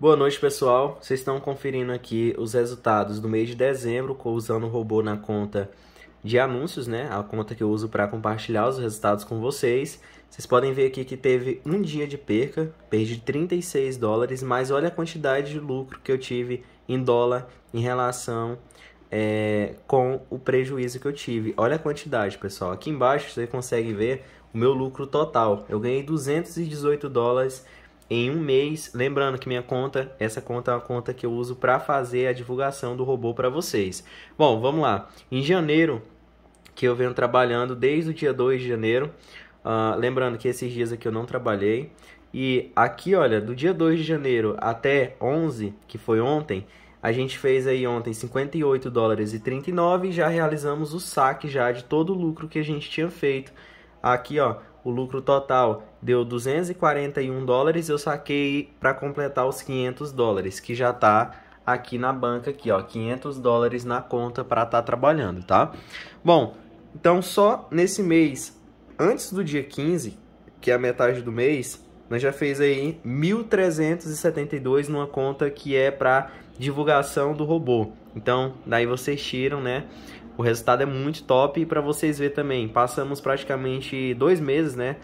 Boa noite, pessoal. Vocês estão conferindo aqui os resultados do mês de dezembro usando o robô na conta de anúncios, né? A conta que eu uso para compartilhar os resultados com vocês. Vocês podem ver aqui que teve um dia de perca, perdi 36 dólares, mas olha a quantidade de lucro que eu tive em dólar em relação é, com o prejuízo que eu tive. Olha a quantidade, pessoal. Aqui embaixo você consegue ver o meu lucro total. Eu ganhei 218 dólares em um mês. Lembrando que minha conta, essa conta é a conta que eu uso para fazer a divulgação do robô para vocês. Bom, vamos lá. Em janeiro, que eu venho trabalhando desde o dia 2 de janeiro. Uh, lembrando que esses dias aqui eu não trabalhei. E aqui, olha, do dia 2 de janeiro até 11, que foi ontem, a gente fez aí ontem 58 dólares e 39 e já realizamos o saque já de todo o lucro que a gente tinha feito. Aqui, ó, o lucro total deu 241 dólares, eu saquei para completar os 500 dólares, que já está aqui na banca aqui, ó, 500 dólares na conta para estar tá trabalhando, tá? Bom, então só nesse mês, antes do dia 15, que é a metade do mês, nós já fez aí 1.372 numa conta que é para divulgação do robô. Então, daí vocês tiram, né, o resultado é muito top e para vocês ver também, passamos praticamente dois meses, né?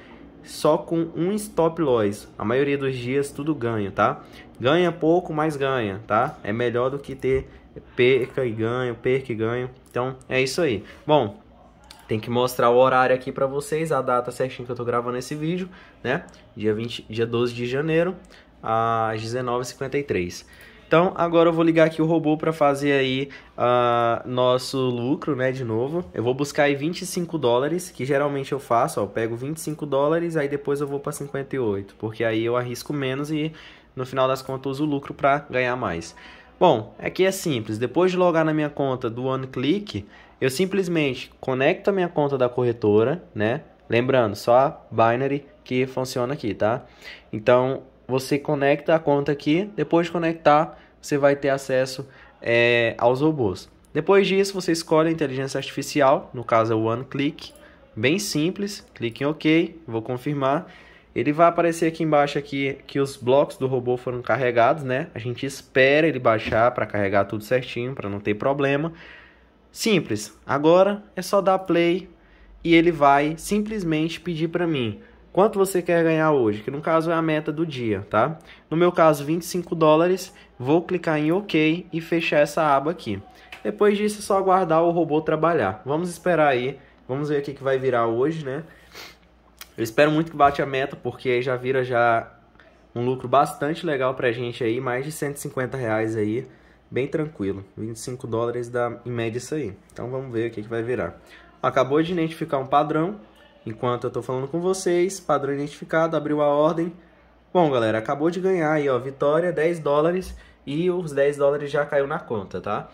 Só com um stop loss. A maioria dos dias tudo ganho, tá? Ganha pouco, mas ganha, tá? É melhor do que ter perca e ganho, perca e ganho. Então é isso aí. Bom, tem que mostrar o horário aqui para vocês, a data certinha que eu tô gravando esse vídeo, né? Dia, 20, dia 12 de janeiro, às 19h53. Então agora eu vou ligar aqui o robô para fazer aí uh, nosso lucro, né, de novo. Eu vou buscar aí 25 dólares, que geralmente eu faço, ó, eu pego 25 dólares, aí depois eu vou para 58, porque aí eu arrisco menos e no final das contas uso o lucro para ganhar mais. Bom, aqui é, é simples. Depois de logar na minha conta do OneClick, eu simplesmente conecto a minha conta da corretora, né? Lembrando, só a Binary que funciona aqui, tá? Então, você conecta a conta aqui, depois de conectar, você vai ter acesso é, aos robôs. Depois disso, você escolhe a inteligência artificial, no caso é o One Click, bem simples, clique em OK, vou confirmar. Ele vai aparecer aqui embaixo aqui que os blocos do robô foram carregados, né? A gente espera ele baixar para carregar tudo certinho, para não ter problema. Simples. Agora é só dar play e ele vai simplesmente pedir para mim: Quanto você quer ganhar hoje? Que no caso é a meta do dia, tá? No meu caso, 25 dólares. Vou clicar em OK e fechar essa aba aqui. Depois disso, é só aguardar o robô trabalhar. Vamos esperar aí. Vamos ver o que, vai virar hoje, né? Eu espero muito que bate a meta, porque aí já vira já um lucro bastante legal pra gente aí. Mais de 150 reais aí bem tranquilo. 25 dólares dá em média isso aí. Então vamos ver o que vai virar. Acabou de identificar um padrão, Enquanto eu tô falando com vocês, padrão identificado, abriu a ordem. Bom, galera, acabou de ganhar aí, ó, vitória, 10 dólares e os 10 dólares já caiu na conta, tá?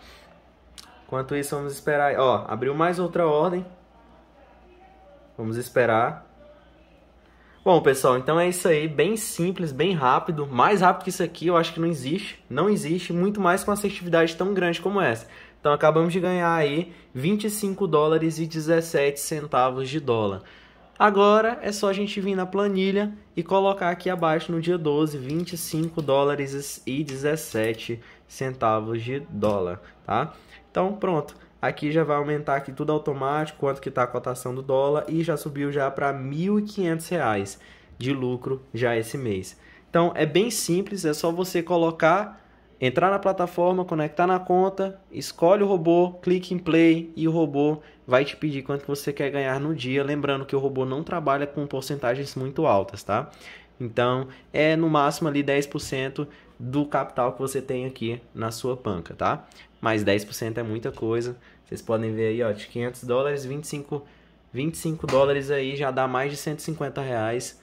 Enquanto isso, vamos esperar, ó, abriu mais outra ordem. Vamos esperar. Bom, pessoal, então é isso aí, bem simples, bem rápido, mais rápido que isso aqui, eu acho que não existe, não existe, muito mais com assertividade tão grande como essa. Então acabamos de ganhar aí 25 dólares e 17 centavos de dólar. Agora é só a gente vir na planilha e colocar aqui abaixo no dia 12 25 dólares e 17 centavos de dólar, tá? Então pronto, aqui já vai aumentar aqui tudo automático, quanto que tá a cotação do dólar e já subiu já para R$ 1.500 de lucro já esse mês. Então é bem simples, é só você colocar entrar na plataforma, conectar na conta, escolhe o robô, clique em play e o robô vai te pedir quanto você quer ganhar no dia. Lembrando que o robô não trabalha com porcentagens muito altas, tá? Então é no máximo ali 10% do capital que você tem aqui na sua banca, tá? Mas 10% é muita coisa. Vocês podem ver aí, ó, de 500 dólares, 25, 25 dólares aí já dá mais de 150 reais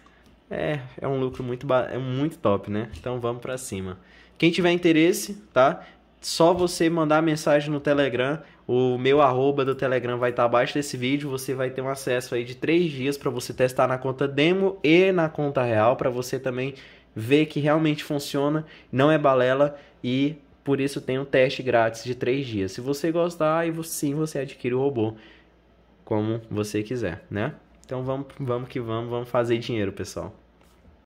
é, é um lucro muito, é muito top, né? Então vamos para cima. Quem tiver interesse, tá? Só você mandar mensagem no Telegram. O meu arroba do Telegram vai estar tá abaixo desse vídeo. Você vai ter um acesso aí de três dias para você testar na conta demo e na conta real. Para você também ver que realmente funciona, não é balela. E por isso tem um teste grátis de três dias. Se você gostar, aí sim você adquire o robô como você quiser, né? Então vamos, vamos que vamos, vamos fazer dinheiro, pessoal.